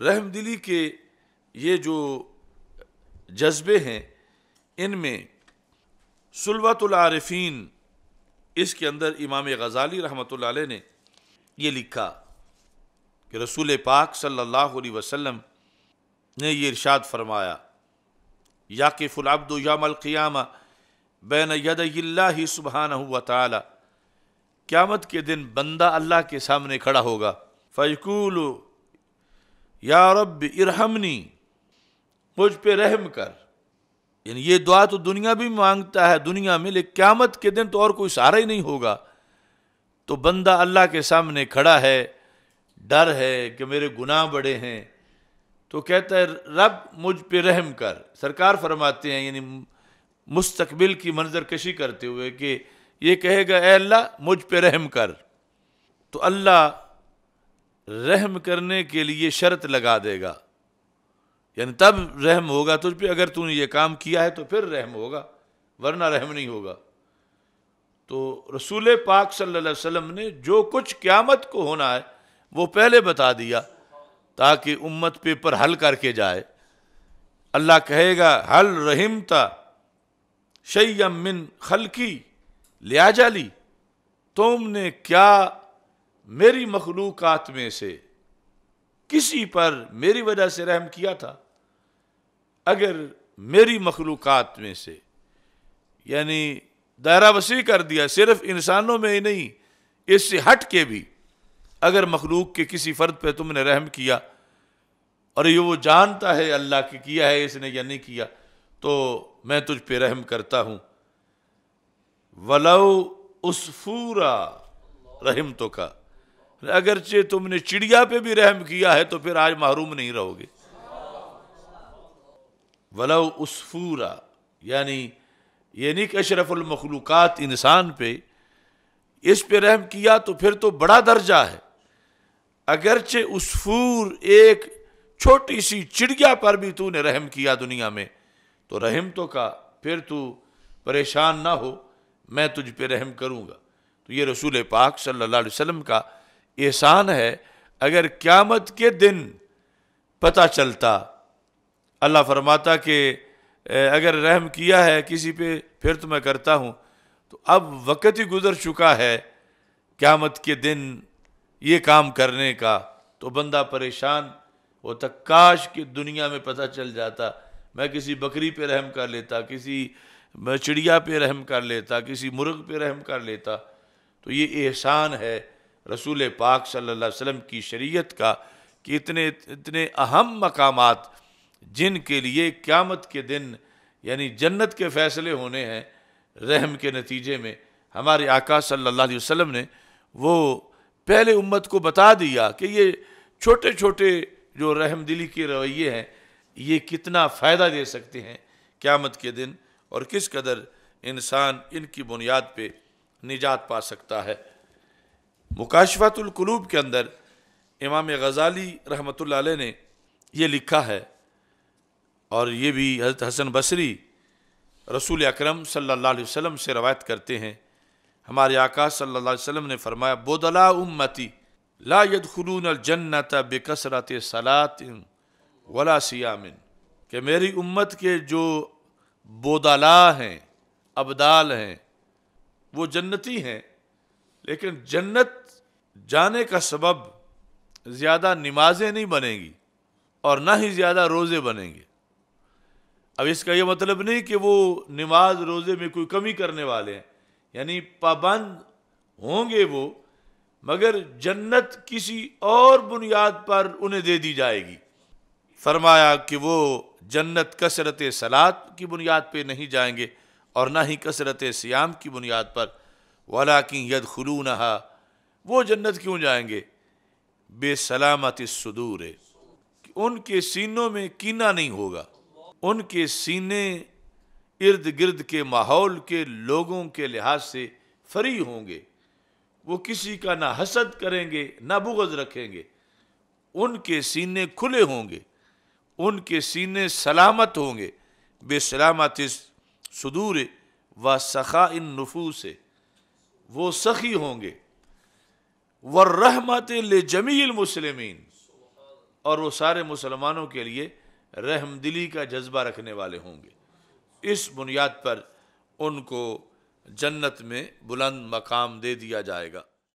रहमदिली के ये जो जज्बे हैं इनमें सलवतलारफ़ीन इसके अंदर इमाम गज़ाली रहमत ने यह लिखा कि रसूल पाक सल्लल्लाहु अलैहि वसल्लम ने ये इरशाद फरमाया या कि या यामलक़ियाम बैन यदल्ला सुबहान हुआ के दिन बंदा अल्लाह के सामने खड़ा होगा फ़ैकूल या रब इरहमनी मुझ पे रहम कर यानी ये दुआ तो दुनिया भी मांगता है दुनिया में लेकिन क्यामत के दिन तो और कोई सहारा ही नहीं होगा तो बंदा अल्लाह के सामने खड़ा है डर है कि मेरे गुनाह बड़े हैं तो कहता है रब मुझ पे रहम कर सरकार फरमाते हैं यानी मुस्तकबिल की मंजर कशी करते हुए कि ये कहेगा ए अल्लाह मुझ पे रहम कर तो अल्लाह रहम करने के लिए शर्त लगा देगा यानी तब रहम होगा तुझ तो पे अगर तूने ये काम किया है तो फिर रहम होगा वरना रहम नहीं होगा तो रसूल पाक सल्लल्लाहु अलैहि वसल्लम ने जो कुछ क़्यामत को होना है वो पहले बता दिया ताकि उम्मत पे पर हल करके जाए अल्लाह कहेगा हल रहीमता शैयम मिन खलकी लिया ली तुमने क्या मेरी मखलूक में से किसी पर मेरी वजह से रहम किया था अगर मेरी मखलूक में से यानी दायरा वसी कर दिया सिर्फ इंसानों में ही नहीं इससे हट के भी अगर मखलूक के किसी फ़र्द पे तुमने रहम किया और ये वो जानता है अल्लाह की किया है इसने या नहीं किया तो मैं तुझ पे रहम करता हूँ वलव उसफूरा रहम तो का अगरचे तुमने चिड़िया पे भी रहम किया है तो फिर आज महरूम नहीं रहोगे वलव उसफूरा यानी ये नहीं कि अशरफुल इंसान पे इस पे रहम किया तो फिर तो बड़ा दर्जा है अगरचे उसफूर एक छोटी सी चिड़िया पर भी तूने रहम किया दुनिया में तो रहम तो का फिर तू परेशान ना हो मैं तुझ पे रहम करूँगा तो ये रसूल पाक सल्लल्लाहु अलैहि वसल्लम का एहसान है अगर क़्यामत के दिन पता चलता अल्लाह फरमाता कि अगर रहम किया है किसी पे फिर तो मैं करता हूँ तो अब वक़्त ही गुज़र चुका है क़्यामत के दिन ये काम करने का तो बंदा परेशान होता काश कि दुनिया में पता चल जाता मैं किसी बकरी पे रहम कर लेता किसी चिड़िया पे रहम कर लेता किसी मुर्ग पे रहम कर लेता तो ये एहसान है रसूल पाक सल्ला अलैहि की शरीयत का कि इतने इतने अहम मकाम जिन के लिए क़्यामत के दिन यानी जन्नत के फ़ैसले होने हैं रहम के नतीजे में हमारे आका सल्ला वसम ने वो पहले उम्मत को बता दिया कि ये छोटे छोटे जो रहम दिली के रवैये हैं ये कितना फ़ायदा दे सकते हैं क़्यामत के दिन और किस कदर इंसान इनकी बुनियाद पर निजात पा सकता है मुकाशफ़तुल्कलूब के अंदर इमाम गज़ाली रहमत ने यह लिखा है और ये भी हजरत हसन बसरी रसूल अकरम सल्लल्लाहु अलैहि वसल्लम से रवायत करते हैं हमारे आका सल्लल्लाहु अलैहि वसल्लम ने फरमाया बोदला उम्मती ला यदखलून जन्नत बेकसरत सलात वला सियामिन कि मेरी उम्मत के जो बोदला हैं अबदाल हैं वो जन्नती हैं लेकिन जन्नत जाने का सबब ज़्यादा नमाजें नहीं बनेगी और ना ही ज़्यादा रोज़े बनेंगे अब इसका यह मतलब नहीं कि वो नमाज रोज़े में कोई कमी करने वाले हैं यानी पाबंद होंगे वो मगर जन्नत किसी और बुनियाद पर उन्हें दे दी जाएगी फरमाया कि वो जन्नत कसरत सलात की बुनियाद पे नहीं जाएंगे और ना ही कसरत सियाम की बुनियाद पर वाला कि यद खलू नहा वो जन्नत क्यों जाएंगे बेसलामत सदूर है उनके सीनों में कीना नहीं होगा उनके सीने इर्द गिर्द के माहौल के लोगों के लिहाज से फ्री होंगे वो किसी का ना हसद करेंगे ना बुगज रखेंगे उनके सीने खुले होंगे उनके सीने सलामत होंगे बेसलामत सदूर व सखा इन नफूस है वो सखी होंगे व रहमत जमील मुसलमिन और वो सारे मुसलमानों के लिए रहमदिली का जज्बा रखने वाले होंगे इस बुनियाद पर उनको जन्नत में बुलंद मकाम दे दिया जाएगा